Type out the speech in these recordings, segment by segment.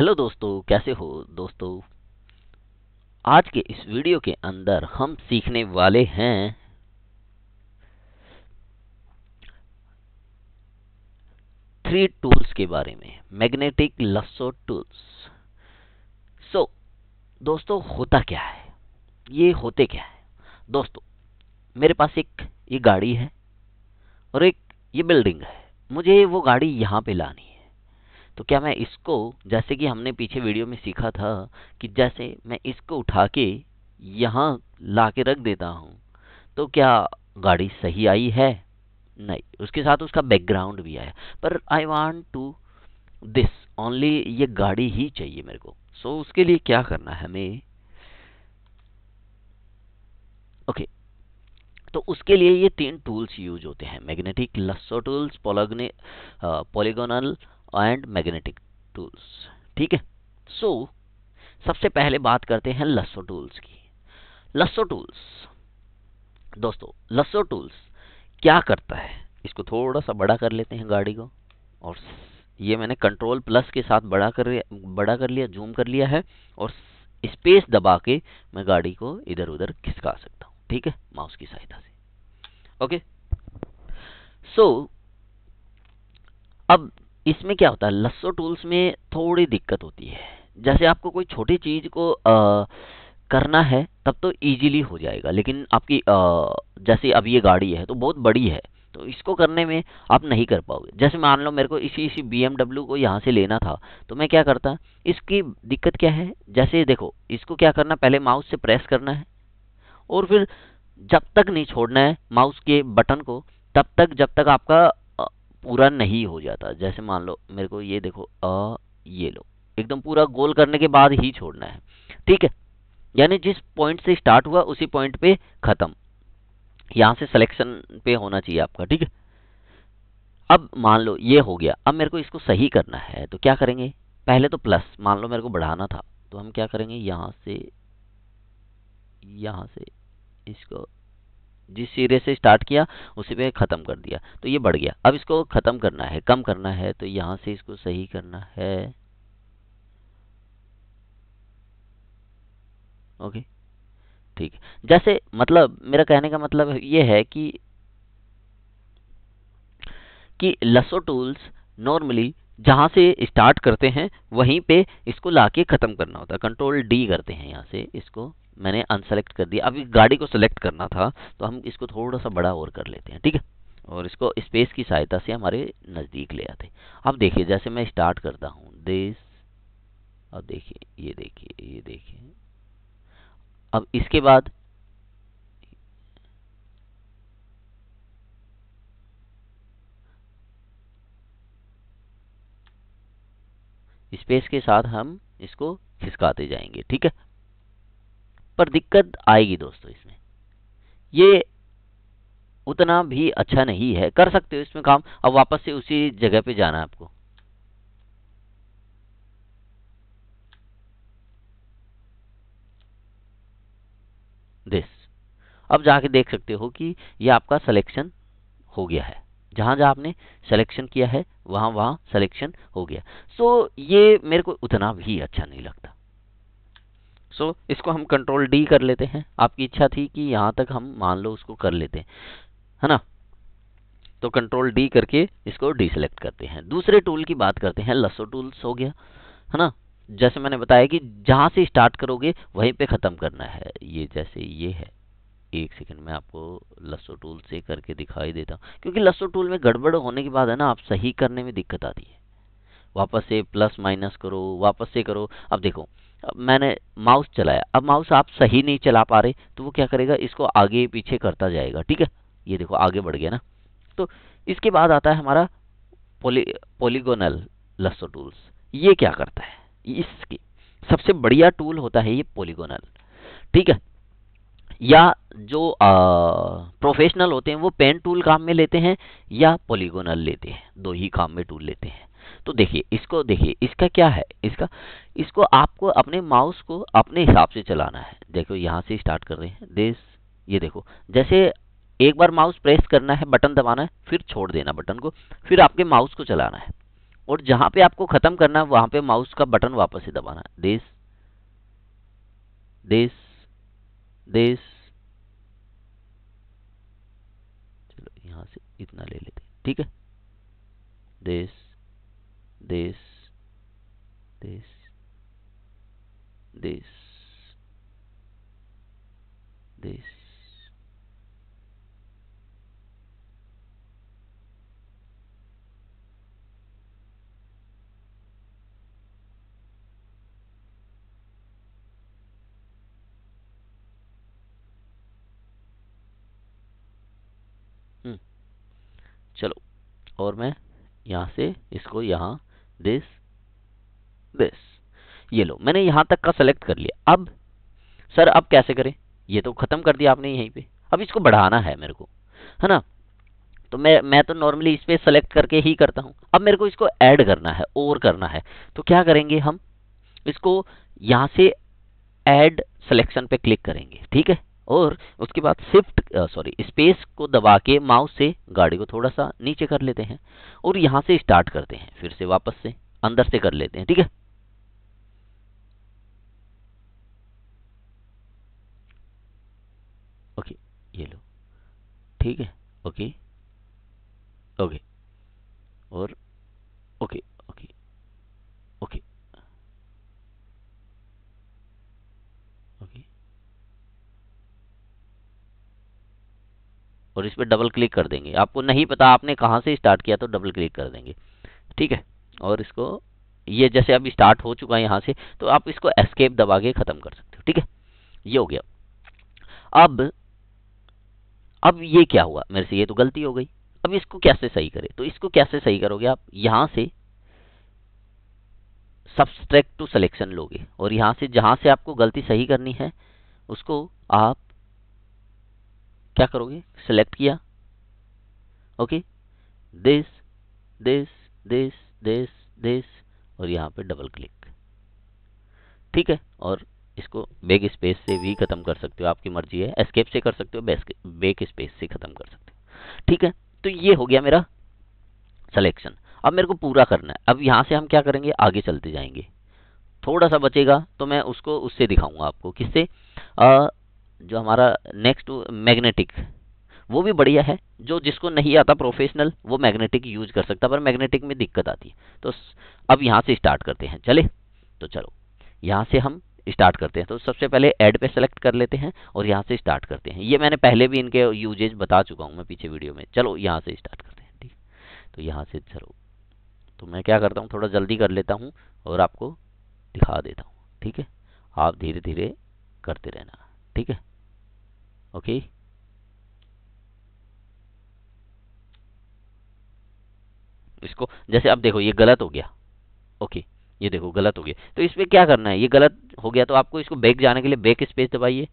Hello दोस्तों कैसे हो दोस्तों आज के इस वीडियो के अंदर हम सीखने वाले हैं थ्री टूल्स के बारे में मैग्नेटिक लस्सो टूल्स सो दोस्तों होता क्या है ये होते क्या है दोस्तों मेरे पास एक ये गाड़ी है और एक ये बिल्डिंग है मुझे वो गाड़ी यहाँ पे लानी है तो क्या मैं इसको जैसे कि हमने पीछे वीडियो में सीखा था कि जैसे मैं इसको उठा के यहाँ ला के रख देता हूँ तो क्या गाड़ी सही आई है नहीं उसके साथ उसका बैकग्राउंड भी आया पर I want to this only ये गाड़ी ही चाहिए मेरे को सो so, उसके लिए क्या करना है हमें ओके okay. तो उसके लिए ये तीन टूल्स यूज होते हैं magnetic lasso tools polygon polygonal and magnetic tools ठीक है सो सबसे पहले बात करते हैं लस्सो टूल्स की लस्सो टूल्स दोस्तों लस्सो टूल्स क्या करता है इसको थोड़ा सा बड़ा कर लेते हैं गाड़ी को और ये मैंने कंट्रोल प्लस के साथ बड़ा कर बड़ा कर लिया जूम कर लिया है और स्पेस दबा के मैं गाड़ी को इधर उधर खिसका सकता हूँ ठीक है माउस की सहायता से ओके सो so, अब इसमें क्या होता है लस्सो टूल्स में थोड़ी दिक्कत होती है जैसे आपको कोई छोटी चीज़ को आ, करना है तब तो इजीली हो जाएगा लेकिन आपकी आ, जैसे अब ये गाड़ी है तो बहुत बड़ी है तो इसको करने में आप नहीं कर पाओगे जैसे मान लो मेरे को इसी इसी बी को यहाँ से लेना था तो मैं क्या करता इसकी दिक्कत क्या है जैसे देखो इसको क्या करना पहले माउस से प्रेस करना है और फिर जब तक नहीं छोड़ना है माउस के बटन को तब तक जब तक आपका पूरा नहीं हो जाता जैसे मान लो मेरे को ये देखो अ ये लो एकदम पूरा गोल करने के बाद ही छोड़ना है ठीक है यानी जिस पॉइंट से स्टार्ट हुआ उसी पॉइंट पे ख़त्म यहाँ से सिलेक्शन पे होना चाहिए आपका ठीक है अब मान लो ये हो गया अब मेरे को इसको सही करना है तो क्या करेंगे पहले तो प्लस मान लो मेरे को बढ़ाना था तो हम क्या करेंगे यहाँ से यहाँ से इसको जिस सिरे से स्टार्ट किया उसी पे ख़त्म कर दिया तो ये बढ़ गया अब इसको ख़त्म करना है कम करना है तो यहाँ से इसको सही करना है ओके ठीक जैसे मतलब मेरा कहने का मतलब ये है कि कि लसो टूल्स नॉर्मली जहाँ से स्टार्ट करते हैं वहीं पे इसको ला के ख़त्म करना होता है कंट्रोल डी करते हैं यहाँ से इसको मैंने अनसेलेक्ट कर दिया अभी गाड़ी को सेलेक्ट करना था तो हम इसको थोड़ा सा बड़ा और कर लेते हैं ठीक है और इसको स्पेस की सहायता से हमारे नज़दीक ले आते अब देखिए जैसे मैं स्टार्ट करता हूँ देश अब देखिए ये देखिए ये देखिए अब इसके बाद स्पेस के साथ हम इसको खिसकाते जाएंगे ठीक है पर दिक्कत आएगी दोस्तों इसमें ये उतना भी अच्छा नहीं है कर सकते हो इसमें काम अब वापस से उसी जगह पे जाना है आपको दिस अब जाके देख सकते हो कि ये आपका सिलेक्शन हो गया है जहाँ जहाँ आपने सिलेक्शन किया है वहाँ वहाँ सिलेक्शन हो गया सो so, ये मेरे को उतना भी अच्छा नहीं लगता सो so, इसको हम कंट्रोल डी कर लेते हैं आपकी इच्छा थी कि यहाँ तक हम मान लो उसको कर लेते हैं है ना तो कंट्रोल डी करके इसको सेलेक्ट करते हैं दूसरे टूल की बात करते हैं लसो टूल्स हो गया है ना जैसे मैंने बताया कि जहाँ से स्टार्ट करोगे वहीं पे ख़त्म करना है ये जैसे ये है एक सेकंड में आपको लस्सो टूल से करके दिखाई देता हूँ क्योंकि लस्सो टूल में गड़बड़ होने के बाद है ना आप सही करने में दिक्कत आती है वापस से प्लस माइनस करो वापस से करो अब देखो अब मैंने माउस चलाया अब माउस आप सही नहीं चला पा रहे तो वो क्या करेगा इसको आगे पीछे करता जाएगा ठीक है ये देखो आगे बढ़ गया ना तो इसके बाद आता है हमारा पोली पोलीगोनल लस्सो टूल्स ये क्या करता है इसकी सबसे बढ़िया टूल होता है ये पोलीगोनल ठीक है या जो प्रोफेशनल होते हैं वो पेन टूल काम में लेते हैं या पॉलीगोनल लेते हैं दो ही काम में टूल लेते हैं तो देखिए इसको देखिए इसका क्या है इसका इसको आपको अपने माउस को अपने हिसाब से चलाना है देखो यहाँ से स्टार्ट कर रहे हैं देश ये देखो जैसे एक बार माउस प्रेस करना है बटन दबाना है फिर छोड़ देना बटन को फिर आपके माउस को चलाना है और जहाँ पे आपको ख़त्म करना है वहाँ पे माउस का बटन वापस से दबाना है देश देश दिस चलो यहां से इतना ले लेते ठीक है this this this this this और मैं यहाँ से इसको यहाँ दिस दिस ये लो मैंने यहाँ तक का सेलेक्ट कर लिया अब सर अब कैसे करें ये तो ख़त्म कर दिया आपने यहीं पे अब इसको बढ़ाना है मेरे को है ना तो मैं मैं तो नॉर्मली इस पर सेलेक्ट करके ही करता हूँ अब मेरे को इसको ऐड करना है और करना है तो क्या करेंगे हम इसको यहाँ से ऐड सेलेक्शन पे क्लिक करेंगे ठीक है और उसके बाद शिफ्ट सॉरी स्पेस को दबा के माउस से गाड़ी को थोड़ा सा नीचे कर लेते हैं और यहाँ से स्टार्ट करते हैं फिर से वापस से अंदर से कर लेते हैं ठीक है ओके ये लो ठीक है ओके ओके और ओके और इस पर डबल क्लिक कर देंगे आपको नहीं पता आपने कहाँ से स्टार्ट किया तो डबल क्लिक कर देंगे ठीक है और इसको ये जैसे अब स्टार्ट हो चुका है यहाँ से तो आप इसको एस्केप दबा के ख़त्म कर सकते हो ठीक है ये हो गया अब अब ये क्या हुआ मेरे से ये तो गलती हो गई अब इसको कैसे सही करें तो इसको कैसे सही करोगे आप यहाँ से सब्सट्रैक्ट टू सिलेक्शन लोगे और यहाँ से जहाँ से आपको गलती सही करनी है उसको आप क्या करोगे सेलेक्ट किया okay this this this this this और यहाँ पे डबल क्लिक ठीक है और इसको बेग स्पेस से भी ख़त्म कर सकते हो आपकी मर्जी है एस्केप से कर सकते हो बेग स्पेस से ख़त्म कर सकते हो ठीक है तो ये हो गया मेरा सलेक्शन अब मेरे को पूरा करना है अब यहाँ से हम क्या करेंगे आगे चलते जाएंगे थोड़ा सा बचेगा तो मैं उसको उससे दिखाऊंगा आपको किससे जो हमारा नेक्स्ट मैग्नेटिक वो भी बढ़िया है जो जिसको नहीं आता प्रोफेशनल वो मैग्नेटिक यूज कर सकता पर मैग्नेटिक में दिक्कत आती है तो अब यहाँ से स्टार्ट करते हैं चले तो चलो यहाँ से हम स्टार्ट करते हैं तो सबसे पहले ऐड पे सेलेक्ट कर लेते हैं और यहाँ से स्टार्ट करते हैं ये मैंने पहले भी इनके यूजेज बता चुका हूँ मैं पीछे वीडियो में चलो यहाँ से स्टार्ट करते हैं ठीक तो यहाँ से चलो तो मैं क्या करता हूँ थोड़ा जल्दी कर लेता हूँ और आपको दिखा देता हूँ ठीक है आप धीरे धीरे करते रहना ठीक है okay इसको जैसे आप देखो ये गलत हो गया ओके ये देखो गलत हो गया तो इसमें क्या करना है ये गलत हो गया तो आपको इसको बैक जाने के लिए बैक स्पेस दबाइए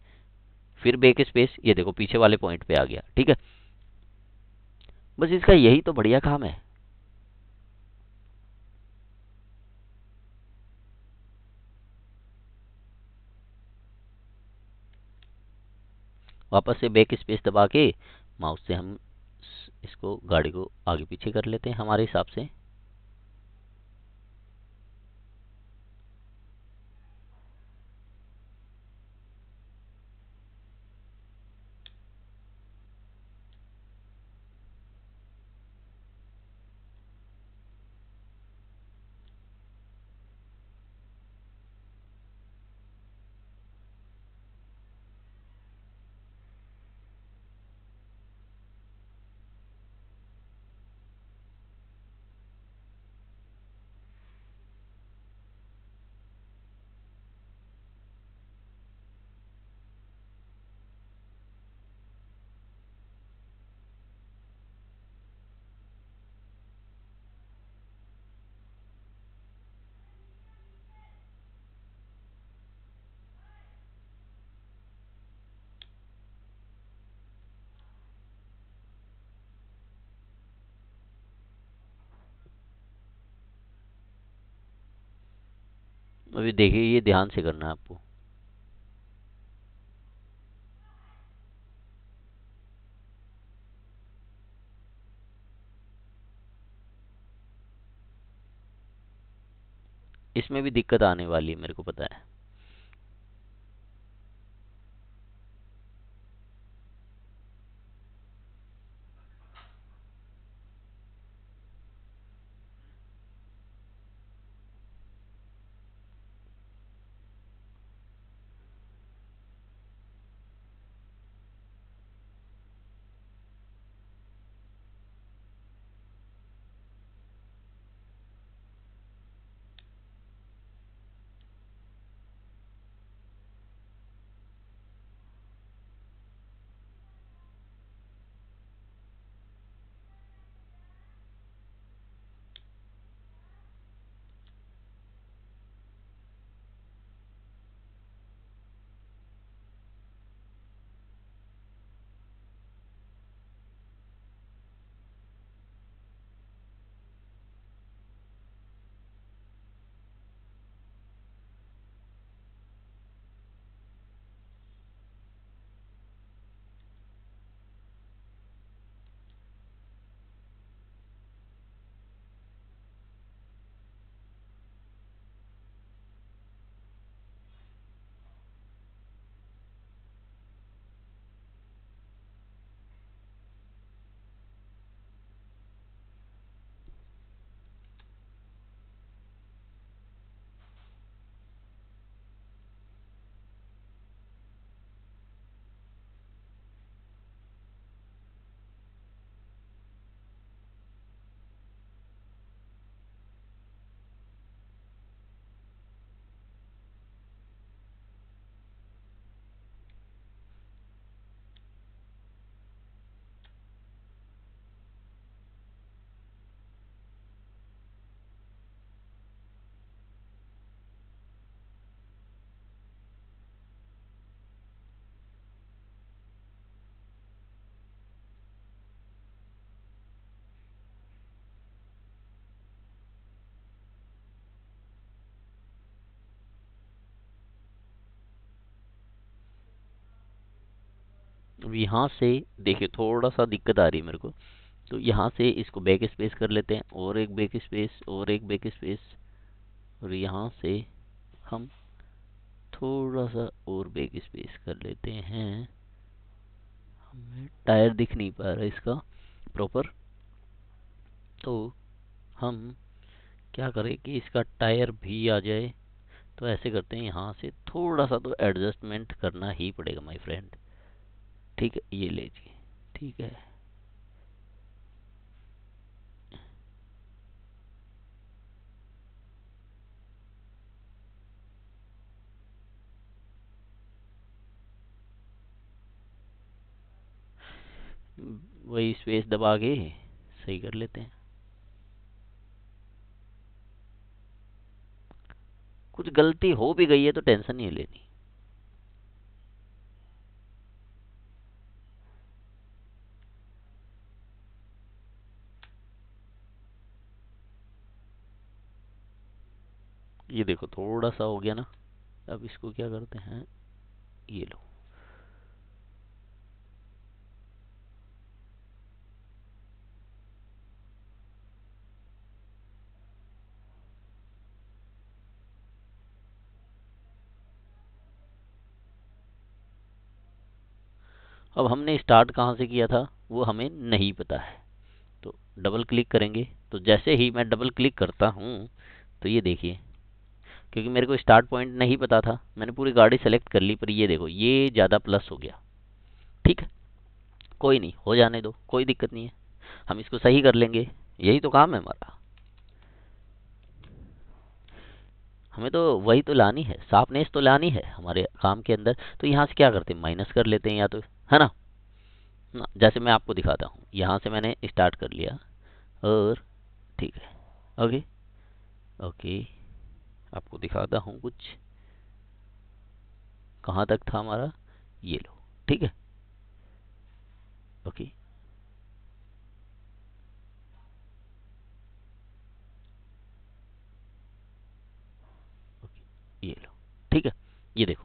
फिर बैक स्पेस ये देखो पीछे वाले पॉइंट पे आ गया ठीक है बस इसका यही तो बढ़िया काम है वापस से बैक स्पेस दबा के माउस से हम इसको गाड़ी को आगे पीछे कर लेते हैं हमारे हिसाब से अभी देखिए ये ध्यान से करना है आपको इसमें भी दिक्कत आने वाली है मेरे को पता है अब तो यहाँ से देखिए थोड़ा सा दिक्कत आ रही है मेरे को तो यहाँ से इसको बैक स्पेस कर लेते हैं और एक बैक स्पेस और एक बैक स्पेस और यहाँ से हम थोड़ा सा और बैक स्पेस कर लेते हैं हमें टायर दिख नहीं पा रहा इसका प्रॉपर तो हम क्या करें कि इसका टायर भी आ जाए तो ऐसे करते हैं यहाँ से थोड़ा सा तो एडजस्टमेंट करना ही पड़ेगा माय फ्रेंड ठीक है ये जी ठीक है वही स्पेस दबा के सही कर लेते हैं कुछ गलती हो भी गई है तो टेंशन नहीं लेनी ये देखो थोड़ा सा हो गया ना अब इसको क्या करते हैं ये लो अब हमने स्टार्ट कहाँ से किया था वो हमें नहीं पता है तो डबल क्लिक करेंगे तो जैसे ही मैं डबल क्लिक करता हूँ तो ये देखिए क्योंकि मेरे को स्टार्ट पॉइंट नहीं पता था मैंने पूरी गाड़ी सेलेक्ट कर ली पर ये देखो ये ज़्यादा प्लस हो गया ठीक है कोई नहीं हो जाने दो कोई दिक्कत नहीं है हम इसको सही कर लेंगे यही तो काम है हमारा हमें तो वही तो लानी है साफनेस तो लानी है हमारे काम के अंदर तो यहाँ से क्या करते हैं माइनस कर लेते हैं या तो है ना ना जैसे मैं आपको दिखाता हूँ यहाँ से मैंने स्टार्ट कर लिया और ठीक है ओके ओके आपको दिखाता हूँ कुछ कहाँ तक था हमारा ये लो ठीक है ओके ये लो ठीक है ये देखो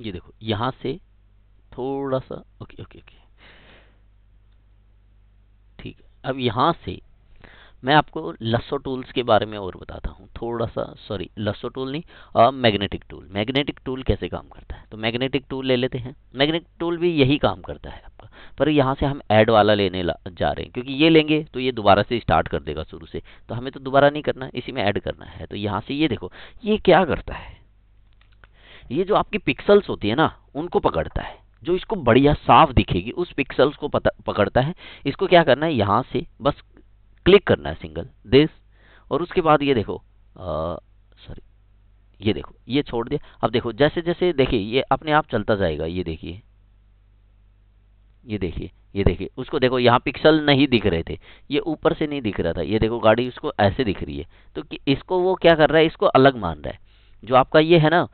ये देखो यहां से थोड़ा सा ओके ओके ओके ठीक है अब यहां से मैं आपको लस्सो टूल्स के बारे में और बताता हूँ थोड़ा सा सॉरी लस्सो टूल नहीं मैग्नेटिक टूल मैग्नेटिक टूल कैसे काम करता है तो मैग्नेटिक टूल ले लेते हैं मैग्नेटिक टूल भी यही काम करता है आपका पर यहाँ से हम ऐड वाला लेने जा रहे हैं क्योंकि ये लेंगे तो ये दोबारा से स्टार्ट कर देगा शुरू से तो हमें तो दोबारा नहीं करना इसी में ऐड करना है तो यहाँ से ये देखो ये क्या करता है ये जो आपकी पिक्सल्स होती है ना उनको पकड़ता है जो इसको बढ़िया साफ दिखेगी उस पिक्सल्स को पता पकड़ता है इसको क्या करना है यहाँ से बस क्लिक करना है सिंगल दिस और उसके बाद ये देखो सॉरी ये देखो ये छोड़ दिया अब देखो जैसे जैसे देखिए ये अपने आप चलता जाएगा ये देखिए ये देखिए ये देखिए उसको देखो यहाँ पिक्सल नहीं दिख रहे थे ये ऊपर से नहीं दिख रहा था ये देखो गाड़ी उसको ऐसे दिख रही है तो इसको वो क्या कर रहा है इसको अलग मान रहा है जो आपका ये है ना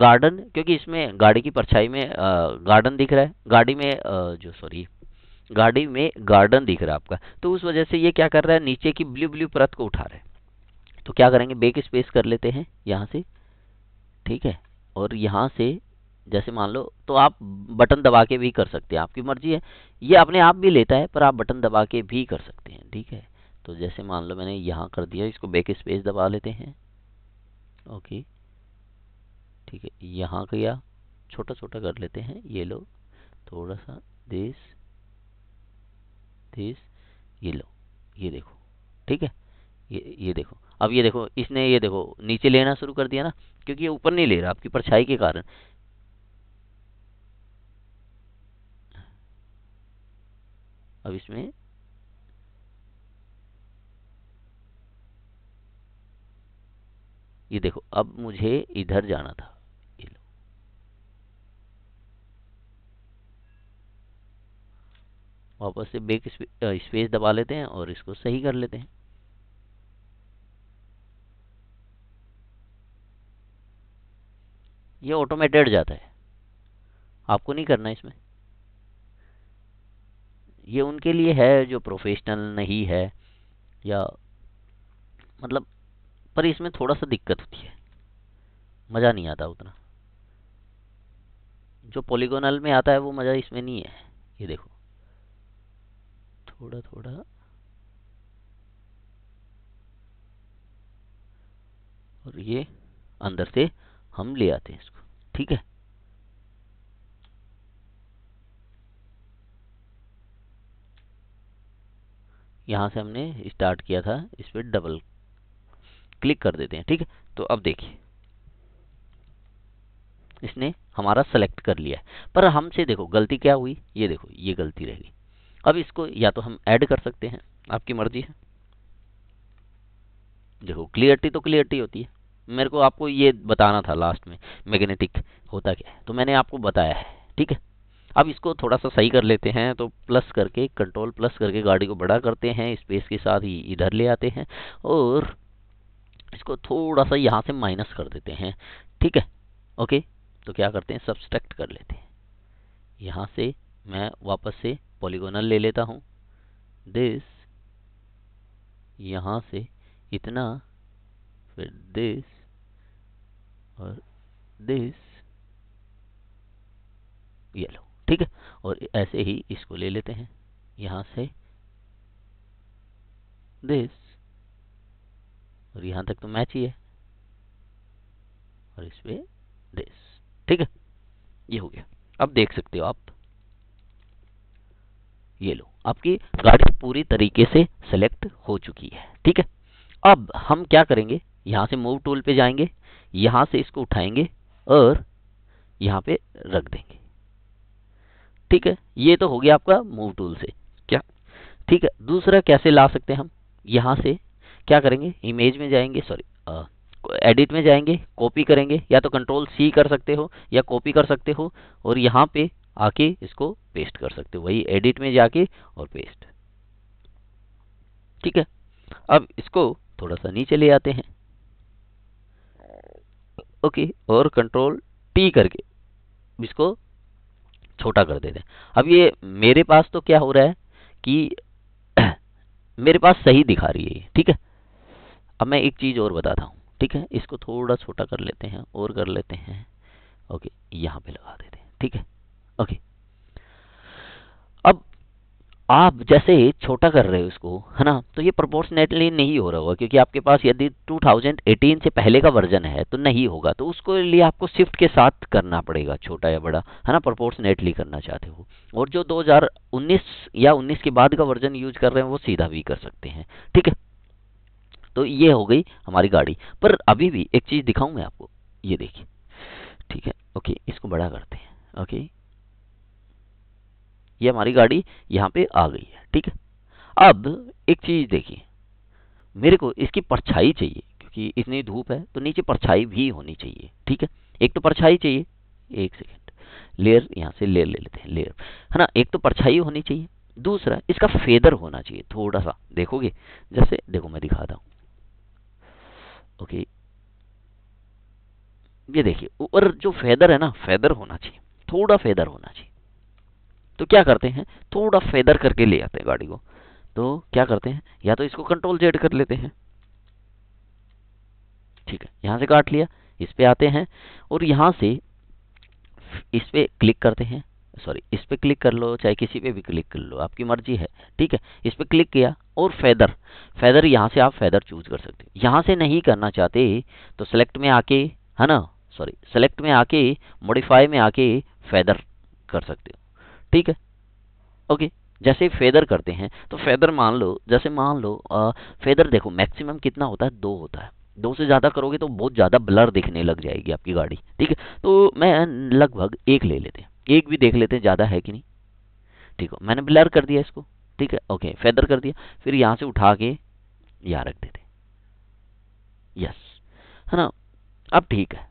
गार्डन क्योंकि इसमें गाड़ी की परछाई में गार्डन दिख रहा है गाड़ी में जो सॉरी गाड़ी में गार्डन दिख रहा है आपका तो उस वजह से ये क्या कर रहा है नीचे की ब्लू ब्लू परत को उठा रहा है तो क्या करेंगे बेक स्पेस कर लेते हैं यहाँ से ठीक है और यहाँ से जैसे मान लो तो आप बटन दबा के भी कर सकते हैं आपकी मर्जी है ये अपने आप भी लेता है पर आप बटन दबा के भी कर सकते हैं ठीक है तो जैसे मान लो मैंने यहाँ कर दिया इसको बेक स्पेस दबा लेते हैं ओके ठीक है यहाँ किया छोटा छोटा कर लेते हैं ये लो थोड़ा सा देश दिस ये लो ये देखो ठीक है ये ये देखो अब ये देखो इसने ये देखो नीचे लेना शुरू कर दिया ना क्योंकि ये ऊपर नहीं ले रहा आपकी परछाई के कारण अब इसमें ये देखो अब मुझे इधर जाना था वापस से बेक स्पेस दबा लेते हैं और इसको सही कर लेते हैं ये ऑटोमेटेड जाता है आपको नहीं करना इसमें ये उनके लिए है जो प्रोफेशनल नहीं है या मतलब पर इसमें थोड़ा सा दिक्कत होती है मज़ा नहीं आता उतना जो पॉलीगोनल में आता है वो मज़ा इसमें नहीं है ये देखो थोड़ा थोड़ा और ये अंदर से हम ले आते हैं इसको ठीक है यहाँ से हमने स्टार्ट किया था इस पर डबल क्लिक कर देते हैं ठीक है तो अब देखिए इसने हमारा सेलेक्ट कर लिया है पर हमसे देखो गलती क्या हुई ये देखो ये गलती रहेगी अब इसको या तो हम ऐड कर सकते हैं आपकी मर्जी है देखो क्लियरिटी तो क्लियरिटी होती है मेरे को आपको ये बताना था लास्ट में मैग्नेटिक होता क्या है तो मैंने आपको बताया है ठीक है अब इसको थोड़ा सा सही कर लेते हैं तो प्लस करके कंट्रोल प्लस करके गाड़ी को बड़ा करते हैं स्पेस के साथ ही इधर ले आते हैं और इसको थोड़ा सा यहाँ से माइनस कर देते हैं ठीक है ओके तो क्या करते हैं सब्सट्रैक्ट कर लेते हैं यहाँ से मैं वापस से पॉलीगोनल ले लेता हूँ दिस यहाँ से इतना फिर दिस और दिस ये लो ठीक है और ऐसे ही इसको ले लेते हैं यहाँ से दिस और यहाँ तक तो मैच ही है और इस पर दिस ठीक है ये हो गया अब देख सकते हो आप ये लो आपकी गाड़ी पूरी तरीके से सेलेक्ट हो चुकी है ठीक है अब हम क्या करेंगे यहाँ से मूव टूल पे जाएंगे यहाँ से इसको उठाएंगे और यहाँ पे रख देंगे ठीक है ये तो हो गया आपका मूव टूल से क्या ठीक है दूसरा कैसे ला सकते हैं हम यहाँ से क्या करेंगे इमेज में जाएंगे सॉरी एडिट में जाएंगे कॉपी करेंगे या तो कंट्रोल सी कर सकते हो या कॉपी कर सकते हो और यहाँ पे आके इसको पेस्ट कर सकते हो वही एडिट में जाके और पेस्ट ठीक है अब इसको थोड़ा सा नीचे ले आते हैं ओके और कंट्रोल टी करके इसको छोटा कर देते हैं अब ये मेरे पास तो क्या हो रहा है कि मेरे पास सही दिखा रही है ये ठीक है अब मैं एक चीज़ और बताता हूँ ठीक है इसको थोड़ा छोटा कर लेते हैं और कर लेते हैं ओके यहाँ पे लगा देते हैं ठीक है ओके अब आप जैसे छोटा कर रहे हो इसको है ना तो ये प्रोपोर्शनेटली नहीं हो रहा होगा क्योंकि आपके पास यदि 2018 से पहले का वर्जन है तो नहीं होगा तो उसको लिए आपको शिफ्ट के साथ करना पड़ेगा छोटा या बड़ा है ना प्रोपोर्शनेटली करना चाहते हो और जो 2019 या 19 के बाद का वर्जन यूज कर रहे हैं वो सीधा भी कर सकते हैं ठीक है तो ये हो गई हमारी गाड़ी पर अभी भी एक चीज़ दिखाऊँ मैं आपको ये देखिए ठीक है ओके इसको बड़ा करते हैं ओके ये हमारी गाड़ी यहाँ पे आ गई है ठीक है अब एक चीज़ देखिए मेरे को इसकी परछाई चाहिए क्योंकि इतनी धूप है तो नीचे परछाई भी होनी चाहिए ठीक है एक तो परछाई चाहिए एक सेकेंड लेयर यहाँ से लेयर ले लेते हैं लेयर है ना एक तो परछाई होनी चाहिए दूसरा इसका फेदर होना चाहिए थोड़ा सा देखोगे जैसे देखो मैं दिखाता हूँ ओके ये देखिए ऊपर जो फेदर है ना फेदर होना चाहिए थोड़ा फेदर होना चाहिए तो क्या करते हैं थोड़ा फेदर करके ले आते हैं गाड़ी को तो क्या करते हैं या तो इसको कंट्रोल जेड कर लेते हैं ठीक है यहाँ से काट लिया इस पर आते हैं और यहाँ से इस पर क्लिक करते हैं सॉरी इस पर क्लिक कर लो चाहे किसी पे भी क्लिक कर लो आपकी मर्जी है ठीक है इस पर क्लिक किया और फैदर फैदर यहाँ से आप फैदर चूज कर सकते हो यहाँ से नहीं करना चाहते तो सेलेक्ट में आके है ना सॉरी सेलेक्ट में आके मॉडिफाई में आके फैदर कर सकते हो ठीक है ओके जैसे फेदर करते हैं तो फेदर मान लो जैसे मान लो आ, फेदर देखो मैक्सिमम कितना होता है दो होता है दो से ज़्यादा करोगे तो बहुत ज़्यादा ब्लर दिखने लग जाएगी आपकी गाड़ी ठीक है तो मैं लगभग एक ले लेते हैं एक भी देख लेते हैं ज़्यादा है कि नहीं ठीक है मैंने ब्लर कर दिया इसको ठीक है ओके फेदर कर दिया फिर यहाँ से उठा के यहाँ रख देते यस है ना अब ठीक है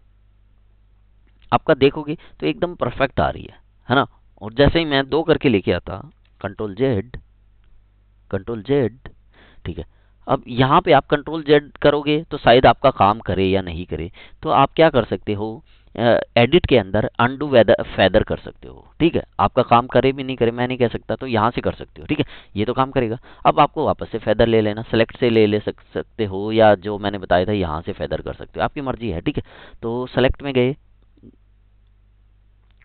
आपका देखोगे तो एकदम परफेक्ट आ रही है है ना और जैसे ही मैं दो करके लेके आता कंट्रोल जेड कंट्रोल जेड ठीक है अब यहाँ पे आप कंट्रोल जेड करोगे तो शायद आपका काम करे या नहीं करे तो आप क्या कर सकते हो एडिट के अंदर अंडू फैदर कर सकते हो ठीक है आपका काम करे भी नहीं करे मैं नहीं कह सकता तो यहाँ से कर सकते हो ठीक है ये तो काम करेगा अब आपको वापस से फैदर ले लेना सेलेक्ट से ले ले सक, सकते हो या जो मैंने बताया था यहाँ से फैदर कर सकते हो आपकी मर्जी है ठीक है तो सेलेक्ट में गए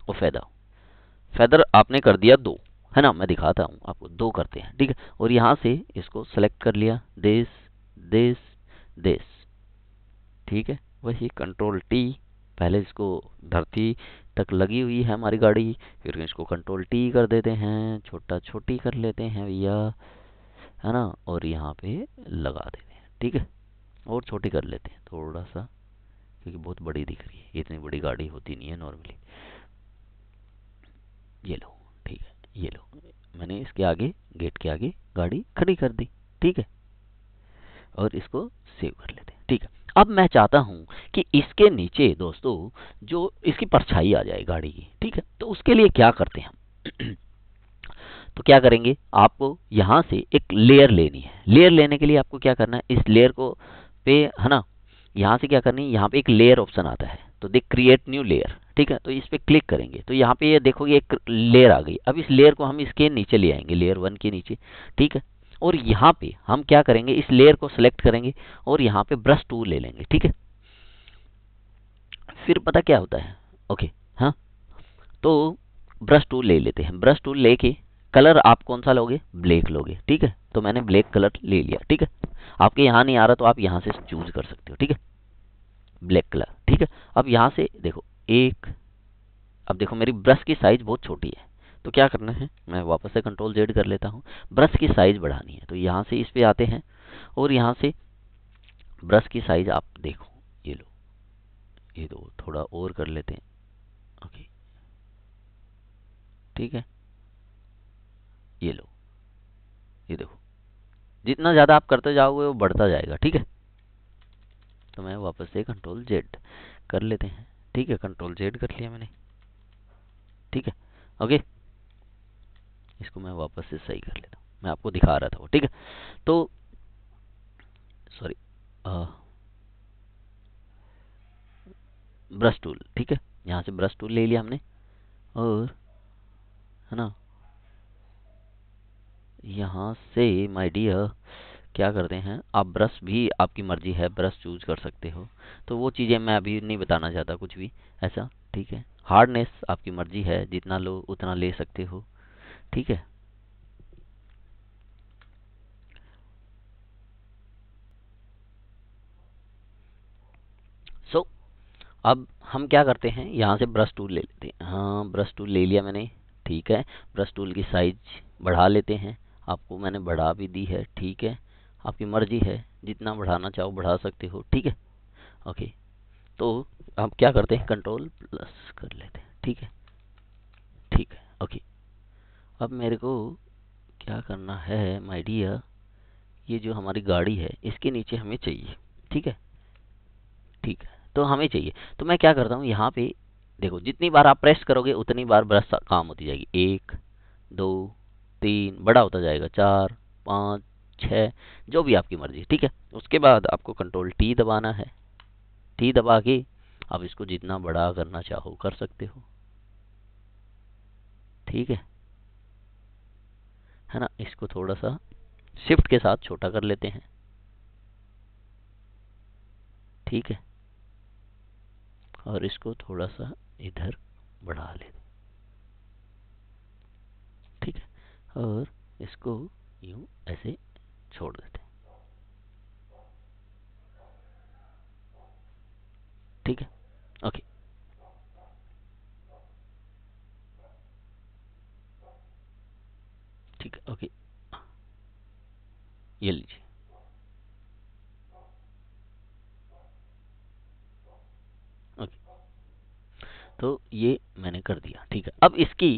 और फैदा फैदर आपने कर दिया दो है ना मैं दिखाता हूँ आपको दो करते हैं ठीक है और यहाँ से इसको सेलेक्ट कर लिया देश देश देश ठीक है वही कंट्रोल टी पहले इसको धरती तक लगी हुई है हमारी गाड़ी फिर इसको कंट्रोल टी कर देते हैं छोटा छोटी कर लेते हैं भैया है ना और यहाँ पे लगा देते हैं ठीक है और छोटी कर लेते हैं थोड़ा सा क्योंकि बहुत बड़ी दिख रही है इतनी बड़ी गाड़ी होती नहीं है नॉर्मली ये लो ठीक है ये लो मैंने इसके आगे गेट के आगे गाड़ी खड़ी कर दी ठीक है और इसको सेव कर लेते हैं ठीक है अब मैं चाहता हूं कि इसके नीचे दोस्तों जो इसकी परछाई आ जाए गाड़ी की ठीक है तो उसके लिए क्या करते हैं हम तो क्या करेंगे आपको यहाँ से एक लेयर लेनी है लेयर लेने के लिए आपको क्या करना है इस लेयर को पे है ना यहाँ से क्या करनी है यहाँ पे एक लेयर ऑप्शन आता है तो दे क्रिएट न्यू लेयर ठीक है तो इस पर क्लिक करेंगे तो यहाँ पे ये यह एक लेयर आ गई अब इस लेयर को हम इसके नीचे ले आएंगे लेयर वन के नीचे ठीक है और यहाँ पे हम क्या करेंगे इस लेयर को सिलेक्ट करेंगे और यहाँ पे ब्रश टूल ले लेंगे ठीक है फिर पता क्या होता है ओके हाँ तो ब्रश टूल ले लेते हैं ब्रश टूल लेके कलर आप कौन सा लोगे ब्लैक लोगे ठीक है तो मैंने ब्लैक कलर ले लिया ठीक है आपके यहाँ नहीं आ रहा तो आप यहाँ से चूज कर सकते हो ठीक है ब्लैक कलर ठीक है अब यहाँ से देखो एक अब देखो मेरी ब्रश की साइज बहुत छोटी है तो क्या करना है मैं वापस से कंट्रोल जेड कर लेता हूँ ब्रश की साइज बढ़ानी है तो यहाँ से इस पर आते हैं और यहाँ से ब्रश की साइज आप देखो ये लो ये दो थोड़ा और कर लेते हैं ओके ठीक है ये लो ये देखो जितना ज़्यादा आप करते जाओगे वो बढ़ता जाएगा ठीक है तो मैं वापस से कंट्रोल जेड कर लेते हैं ठीक है कंट्रोल जेड कर लिया मैंने ठीक है ओके इसको मैं वापस से सही कर लेता हूँ मैं आपको दिखा रहा था वो ठीक है तो सॉरी ब्रश टूल ठीक है यहाँ से ब्रश टूल ले लिया हमने और है ना यहाँ से माय डियर क्या करते हैं आप ब्रश भी आपकी मर्ज़ी है ब्रश चूज़ कर सकते हो तो वो चीज़ें मैं अभी नहीं बताना चाहता कुछ भी ऐसा ठीक है हार्डनेस आपकी मर्ज़ी है जितना लो उतना ले सकते हो ठीक है सो so, अब हम क्या करते हैं यहाँ से ब्रश टूल ले लेते हैं हाँ ब्रश टूल ले लिया मैंने ठीक है ब्रश टूल की साइज बढ़ा लेते हैं आपको मैंने बढ़ा भी दी है ठीक है आपकी मर्जी है जितना बढ़ाना चाहो बढ़ा सकते हो ठीक है ओके तो आप क्या करते हैं कंट्रोल प्लस कर लेते हैं ठीक है ठीक है ओके अब मेरे को क्या करना है माइडिया ये जो हमारी गाड़ी है इसके नीचे हमें चाहिए ठीक है ठीक है तो हमें चाहिए तो मैं क्या करता हूँ यहाँ पे देखो जितनी बार आप प्रेस करोगे उतनी बार ब्रश काम होती जाएगी एक दो तीन बड़ा होता जाएगा चार पाँच छः जो भी आपकी मर्जी ठीक है उसके बाद आपको कंट्रोल टी दबाना है टी दबा के आप इसको जितना बड़ा करना चाहो कर सकते हो ठीक है है ना इसको थोड़ा सा शिफ्ट के साथ छोटा कर लेते हैं ठीक है और इसको थोड़ा सा इधर बढ़ा लेते ठीक है और इसको यूँ ऐसे छोड़ देते हैं ठीक है ओके ठीक है ओके ये लीजिए ओके तो ये मैंने कर दिया ठीक है अब इसकी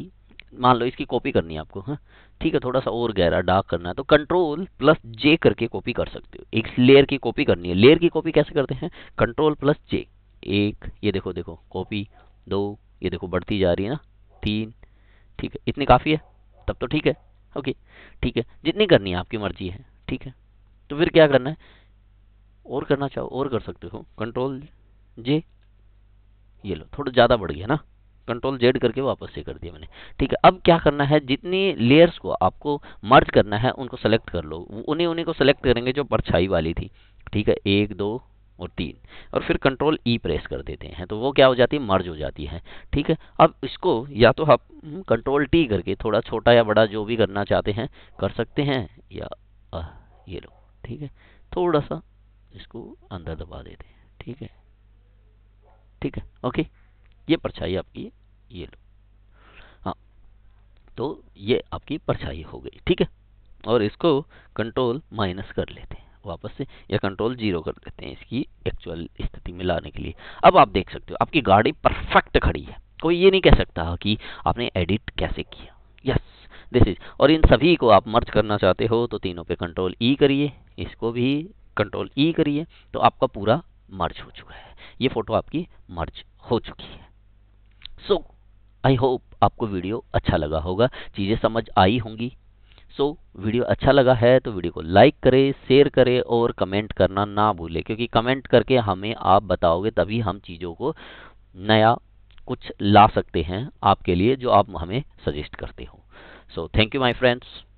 मान लो इसकी कॉपी करनी है आपको हाँ ठीक है थोड़ा सा और गहरा डार्क करना है तो कंट्रोल प्लस जे करके कॉपी कर सकते हो एक लेयर की कॉपी करनी है लेयर की कॉपी कैसे करते हैं कंट्रोल प्लस जे एक ये देखो देखो कॉपी दो ये देखो बढ़ती जा रही है ना तीन ठीक है इतनी काफ़ी है तब तो ठीक है ओके ठीक है जितनी करनी है आपकी मर्जी है ठीक है तो फिर क्या करना है और करना चाहो और कर सकते हो कंट्रोल जे ये लो थोड़ा ज़्यादा बढ़ गया ना कंट्रोल जेड करके वापस से कर दिया मैंने ठीक है अब क्या करना है जितनी लेयर्स को आपको मर्ज करना है उनको सेलेक्ट कर लो उन्हीं उन्हीं को सेलेक्ट करेंगे जो परछाई वाली थी ठीक है एक दो और तीन और फिर कंट्रोल ई प्रेस कर देते हैं तो वो क्या हो जाती है मर्ज हो जाती है ठीक है अब इसको या तो आप कंट्रोल टी करके थोड़ा छोटा या बड़ा जो भी करना चाहते हैं कर सकते हैं या आ, ये लो ठीक है थोड़ा सा इसको अंदर दबा देते हैं ठीक है ठीक है ओके ये परछाई आपकी ये लो हाँ तो ये आपकी परछाई हो गई ठीक है और इसको कंट्रोल माइनस कर लेते हैं वापस से या कंट्रोल जीरो कर देते हैं इसकी एक्चुअल स्थिति में लाने के लिए अब आप देख सकते हो आपकी गाड़ी परफेक्ट खड़ी है कोई ये नहीं कह सकता कि आपने एडिट कैसे किया यस दिस इज और इन सभी को आप मर्ज करना चाहते हो तो तीनों पे कंट्रोल ई e करिए इसको भी कंट्रोल ई e करिए तो आपका पूरा मर्ज हो चुका है ये फ़ोटो आपकी मर्ज हो चुकी है सो आई होप आपको वीडियो अच्छा लगा होगा चीज़ें समझ आई होंगी सो so, वीडियो अच्छा लगा है तो वीडियो को लाइक करें शेयर करें और कमेंट करना ना भूलें क्योंकि कमेंट करके हमें आप बताओगे तभी हम चीज़ों को नया कुछ ला सकते हैं आपके लिए जो आप हमें सजेस्ट करते हो so thank you my friends